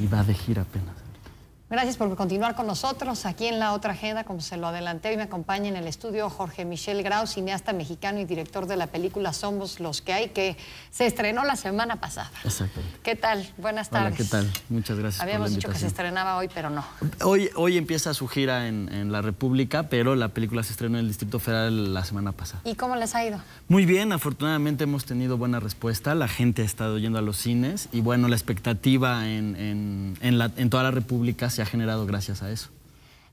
y va a decir apenas. Gracias por continuar con nosotros aquí en La Otra Agenda, como se lo adelanté, y me acompaña en el estudio Jorge Michel Grau, cineasta mexicano y director de la película Somos los que hay, que se estrenó la semana pasada. Exacto. ¿Qué tal? Buenas tardes. Hola, ¿qué tal? Muchas gracias Habíamos dicho que se estrenaba hoy, pero no. Hoy, hoy empieza su gira en, la República, pero la película se estrenó en el Distrito Federal la semana pasada. ¿Y cómo les ha ido? Muy bien, afortunadamente hemos tenido buena respuesta, la gente ha estado yendo a los cines, y bueno, la expectativa en, en, en toda la República se ha generado gracias a eso.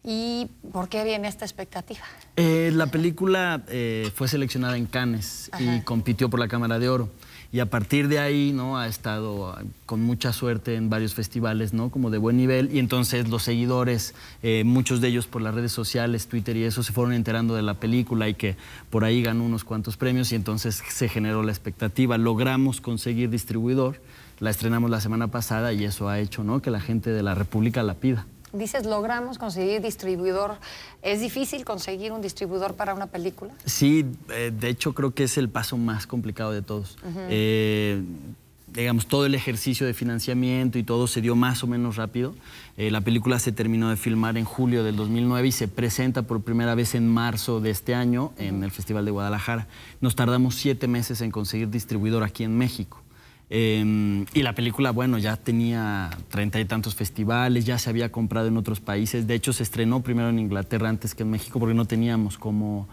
¿Y por qué viene esta expectativa? Eh, la película eh, fue seleccionada en Cannes y compitió por la Cámara de Oro. Y a partir de ahí, ¿no? Ha estado ah, con mucha suerte en varios festivales, ¿no? Como de buen nivel. Y entonces los seguidores, eh, muchos de ellos por las redes sociales, Twitter y eso, se fueron enterando de la película y que por ahí ganó unos cuantos premios. Y entonces se generó la expectativa. Logramos conseguir distribuidor la estrenamos la semana pasada y eso ha hecho ¿no? que la gente de la República la pida. Dices, logramos conseguir distribuidor. ¿Es difícil conseguir un distribuidor para una película? Sí, eh, de hecho creo que es el paso más complicado de todos. Eh, digamos, todo el ejercicio de financiamiento y todo se dio más o menos rápido. Eh, la película se terminó de filmar en julio del 2009 y se presenta por primera vez en marzo de este año en el Festival de Guadalajara. Nos tardamos siete meses en conseguir distribuidor aquí en México. Em, y la película, bueno, ya tenía treinta y tantos festivales, ya se había comprado en otros países. De hecho, se estrenó primero en Inglaterra antes que en México porque no teníamos cómo,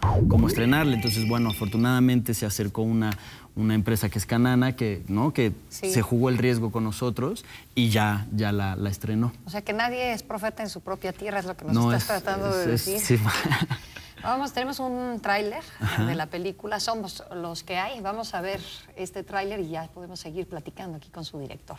estrenarla. Entonces, bueno, afortunadamente se acercó una, una empresa que es Canana, que, ¿no? que se jugó el riesgo con nosotros y ya, ya la, estrenó. O sea, que nadie es profeta en su propia tierra, es lo que nos estás tratando de decir. Vamos, tenemos un tráiler de la película, somos los que hay. Vamos a ver este tráiler y ya podemos seguir platicando aquí con su director.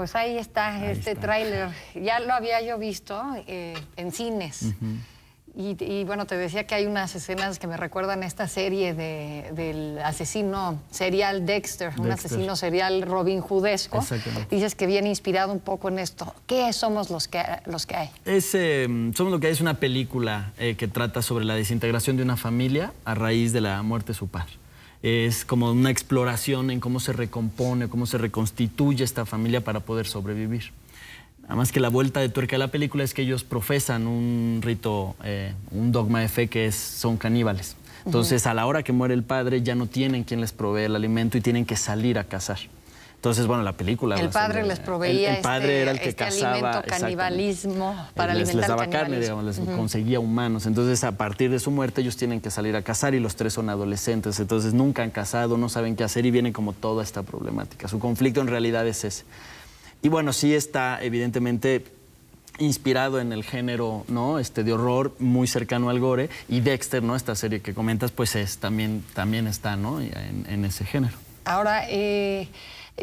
Pues ahí está este tráiler. Ya lo había yo visto eh, en cines. y, bueno, te decía que hay unas escenas que me recuerdan esta serie de, del asesino serial Dexter, un asesino serial Robin Hoodesco. Dices que viene inspirado un poco en esto. ¿Qué somos los que, los que hay? Es, em, somos lo que hay es una película eh, que trata sobre la desintegración de una familia a raíz de la muerte de su padre es como una exploración en cómo se recompone, cómo se reconstituye esta familia para poder sobrevivir. Además que la vuelta de tuerca de la película es que ellos profesan un rito, eh, un dogma de fe que es, son caníbales. Entonces, a la hora que muere el padre, ya no tienen quien les provee el alimento y tienen que salir a cazar. Entonces, bueno, la película... El padre les proveía el, padre este era el que este cazaba, alimento canibalismo eh, para les, les daba carne, digamos, les conseguía humanos. Entonces, a partir de su muerte, ellos tienen que salir a cazar y los tres son adolescentes. Entonces, nunca han cazado, no saben qué hacer y viene como toda esta problemática. Su conflicto en realidad es ese. Y bueno, sí está evidentemente inspirado en el género, ¿no? Este de horror muy cercano al gore y Dexter, ¿no? Esta serie que comentas, pues es también también está, ¿no? en ese género. Ahora, eh,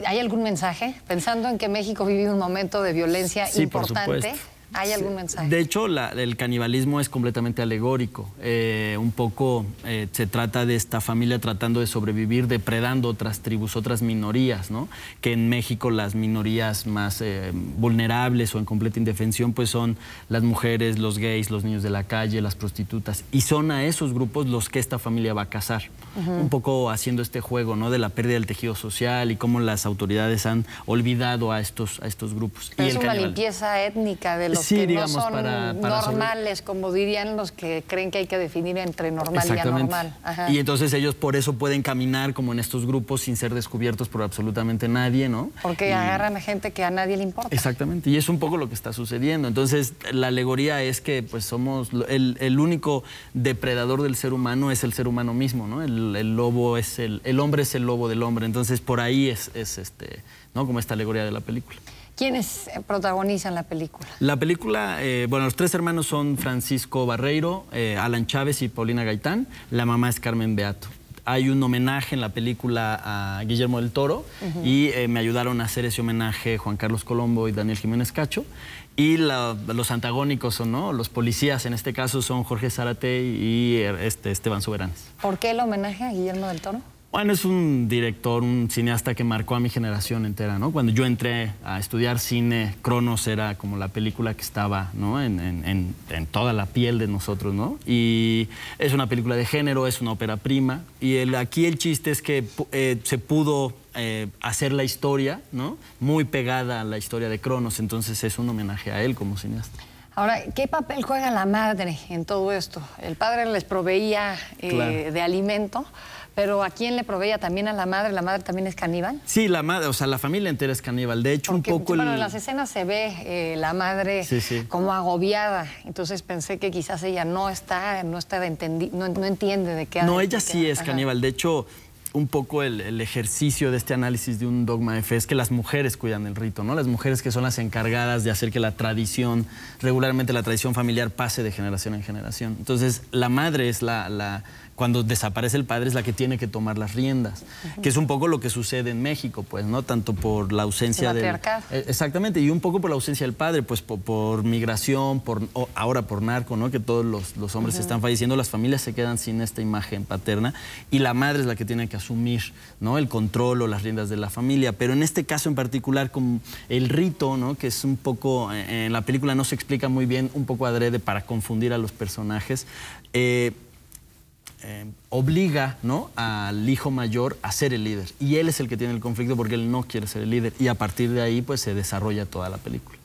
¿hay algún mensaje? Pensando en que México vivido un momento de violencia importante. ¿Hay algún mensaje? De hecho, el canibalismo es completamente alegórico. Eh, un poco eh, se trata de esta familia tratando de sobrevivir, depredando otras tribus, otras minorías, ¿no? Que en México las minorías más eh, vulnerables o en completa indefensión, pues son las mujeres, los gays, los niños de la calle, las prostitutas. Y son a esos grupos los que esta familia va a cazar. Un poco haciendo este juego, ¿no? De la pérdida del tejido social y cómo las autoridades han olvidado a estos, a estos grupos. es una limpieza étnica de sí, digamos, no son para, normales, como dirían los que creen que hay que definir entre normal y anormal. Y entonces ellos por eso pueden caminar como en estos grupos sin ser descubiertos por absolutamente nadie, ¿no? Porque agarran a gente que a nadie le importa. Exactamente, y es un poco lo que está sucediendo. Entonces la alegoría es que pues somos el, único depredador del ser humano es el ser humano mismo, ¿no? El, lobo es el, hombre es el lobo del hombre. Entonces por ahí es, es este, ¿no? Como esta alegoría de la película. ¿Quiénes protagonizan la película? La película, eh, bueno, los tres hermanos son Francisco Barreiro, eh, Alan Chávez y Paulina Gaitán. La mamá es Carmen Beato. Hay un homenaje en la película a Guillermo del Toro y eh, me ayudaron a hacer ese homenaje Juan Carlos Colombo y Daniel Jiménez Cacho. Y los antagónicos o ¿no? Los policías en este caso son Jorge Zárate y este, Esteban Soberanes. ¿Por qué el homenaje a Guillermo del Toro? Bueno, es un director, un cineasta que marcó a mi generación entera, ¿no? Cuando yo entré a estudiar cine, Cronos era como la película que estaba, En, toda la piel de nosotros, ¿no? Y es una película de género, es una ópera prima. Y el, aquí el chiste es que eh, se pudo eh, hacer la historia, ¿no? Muy pegada a la historia de Cronos, entonces es un homenaje a él como cineasta. Ahora, ¿qué papel juega la madre en todo esto? El padre les proveía eh, de alimento, pero ¿a quién le proveía? ¿También a la madre? ¿La madre también es caníbal? Sí, la madre, o sea, la familia entera es caníbal. De hecho, un poco... Bueno, en las escenas se ve eh, la madre como agobiada. Entonces pensé que quizás ella no está, no está de no, entiende de qué... No, ella sí es caníbal. De hecho, un poco el, ejercicio de este análisis de un dogma de fe es que las mujeres cuidan el rito, ¿no? Las mujeres que son las encargadas de hacer que la tradición, regularmente la tradición familiar, pase de generación en generación. Entonces, la madre es la cuando desaparece el padre es la que tiene que tomar las riendas, que es un poco lo que sucede en México, pues, ¿no? Tanto por la ausencia de eh, exactamente, y un poco por la ausencia del padre, pues por, migración, por ahora por narco, ¿no? Que todos los, hombres están falleciendo, las familias se quedan sin esta imagen paterna y la madre es la que tiene que asumir, ¿no? El control o las riendas de la familia, pero en este caso en particular con el rito, ¿no? Que es un poco, eh, en la película no se explica muy bien, un poco adrede para confundir a los personajes. Eh, eh, obliga ¿no? al hijo mayor a ser el líder. Y él es el que tiene el conflicto porque él no quiere ser el líder. Y a partir de ahí pues se desarrolla toda la película.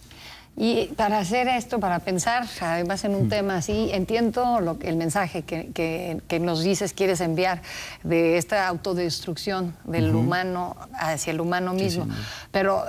Y para hacer esto, para pensar, además en un mm. tema así, entiendo lo, el mensaje que, nos dices, quieres enviar de esta autodestrucción del humano hacia el humano mismo. Pero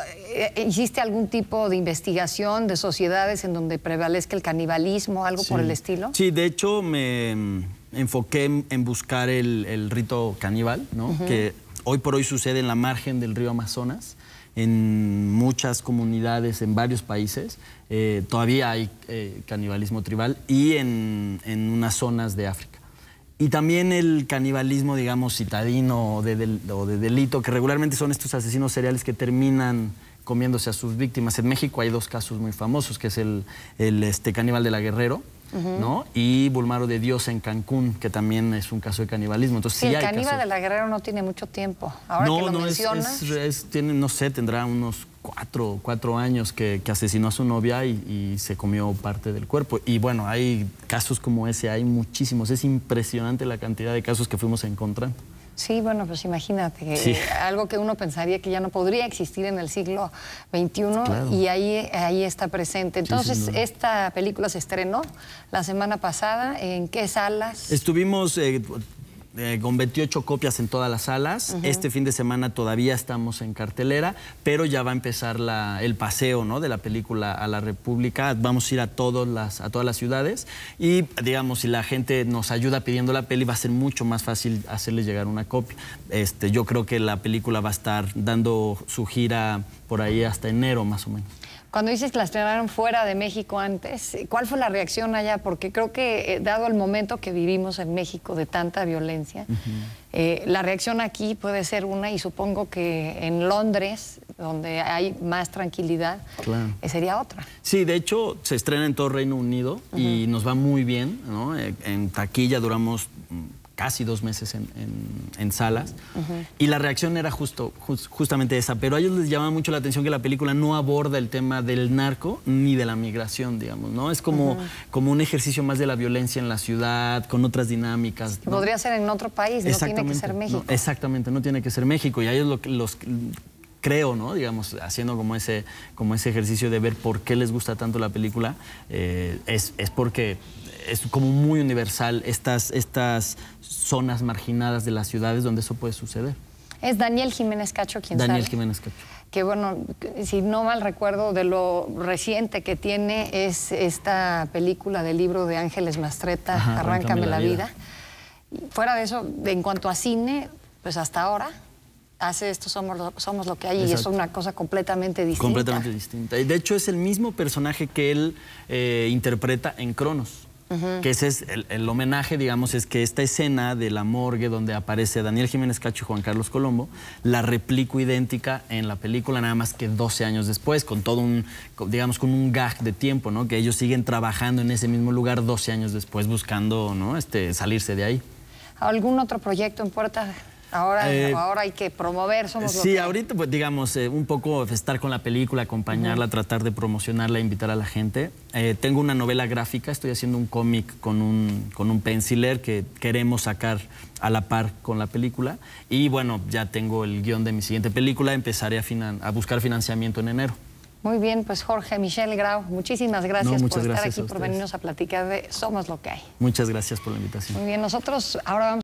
¿existe eh, eh, algún tipo de investigación de sociedades en donde prevalezca el canibalismo, algo por el estilo? Sí, de hecho me enfoqué en, buscar el, rito caníbal, que hoy por hoy sucede en la margen del río Amazonas, en muchas comunidades, en varios países. Eh, todavía hay eh, canibalismo tribal y en, unas zonas de África. Y también el canibalismo, digamos, citadino o de, delito, que regularmente son estos asesinos seriales que terminan comiéndose a sus víctimas. En México hay dos casos muy famosos, que es el, este, caníbal de la Guerrero, ¿no? Y Bulmaro de Dios en Cancún, que también es un caso de canibalismo. el caníbal de la Guerrero no tiene mucho tiempo. Ahora que lo mencionas... tiene, no sé, tendrá unos cuatro, cuatro años que, asesinó a su novia y, se comió parte del cuerpo. Y bueno, hay casos como ese, hay muchísimos. Es impresionante la cantidad de casos que fuimos encontrando. Sí, bueno, pues imagínate, eh, algo que uno pensaría que ya no podría existir en el siglo XXI y ahí, ahí está presente. Entonces, esta película se estrenó la semana pasada, ¿en qué salas? Estuvimos... Eh, eh, con 28 copias en todas las salas. Este fin de semana todavía estamos en cartelera, pero ya va a empezar el paseo ¿no? de la película a la República. Vamos a ir a, todas las, a todas las ciudades y, digamos, si la gente nos ayuda pidiendo la peli, va a ser mucho más fácil hacerles llegar una copia. Este, yo creo que la película va a estar dando su gira por ahí hasta enero más o menos. Cuando dices que la estrenaron fuera de México antes, eh, ¿cuál fue la reacción allá? Porque creo que, eh, dado el momento que vivimos en México de tanta violencia, eh, la reacción aquí puede ser una, y supongo que en Londres, donde hay más tranquilidad, sería otra. Sí, de hecho, se estrena en todo Reino Unido y nos va muy bien, En taquilla duramos casi dos meses en, salas. Y la reacción era justo, justamente esa. Pero a ellos les llama mucho la atención que la película no aborda el tema del narco ni de la migración, digamos, ¿no? Es como, como un ejercicio más de la violencia en la ciudad, con otras dinámicas. Podría ser en otro país, no tiene que ser México. exactamente, no tiene que ser México. Y a ellos lo, los creo, ¿no? Digamos, haciendo como ese, como ese ejercicio de ver por qué les gusta tanto la película, eh, es, es porque es como muy universal estas, estas zonas marginadas de las ciudades donde eso puede suceder. Es Daniel Jiménez Cacho quien Daniel Jiménez Cacho. Que bueno, si no mal recuerdo de lo reciente que tiene es esta película del libro de Ángeles Mastreta, Arráncame, la, vida. Fuera de eso, en cuanto a cine, pues hasta ahora hace esto somos lo, somos lo que hay y es una cosa completamente distinta. Completamente distinta. Y de hecho es el mismo personaje que él eh, interpreta en Cronos. Que ese es el, homenaje, digamos, es que esta escena de la morgue donde aparece Daniel Jiménez Cacho y Juan Carlos Colombo, la replico idéntica en la película, nada más que 12 años después, con todo un, digamos, con un gag de tiempo, ¿no? Que ellos siguen trabajando en ese mismo lugar 12 años después, buscando, ¿no? Este, salirse de ahí. ¿Algún otro proyecto en puerta Ahora, eh, ahora hay que promover, somos lo que Sí, ahorita, pues digamos, eh, un poco estar con la película, acompañarla, tratar de promocionarla, invitar a la gente. Eh, tengo una novela gráfica, estoy haciendo un cómic con un, con un penciler que queremos sacar a la par con la película. Y bueno, ya tengo el guión de mi siguiente película, empezaré a, buscar financiamiento en enero. Muy bien, pues Jorge, Michelle Grau, muchísimas gracias por estar aquí, por venirnos a platicar de Somos lo que hay. Muchas gracias por la invitación. Muy bien, nosotros ahora vamos